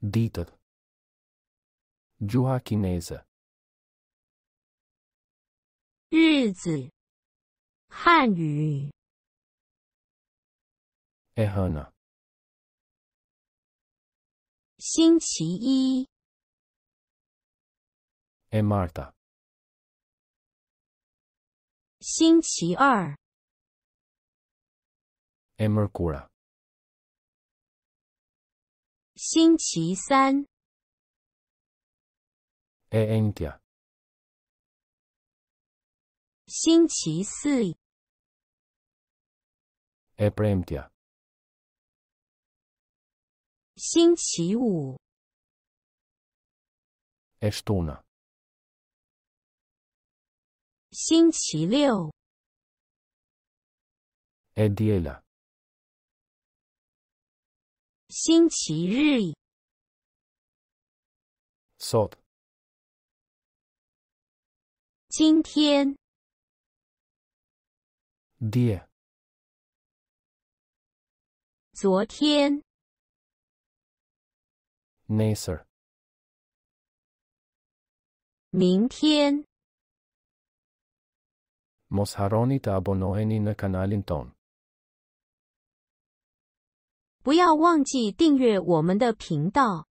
d i t Gjuha e r i 中文。日子，汉语。Ehana，星期一。E Marta，星期二。E Mercura。星期三 A υ ν τ 星期四 ε π R ε μ τ 星期五 A S T O N α 星期六 A D τ ι 星期日。Solt。今天。Día。昨天。Nacer。明天。Mosharoni ta abonoeni na kanalinton. 不要忘记订阅我们的频道。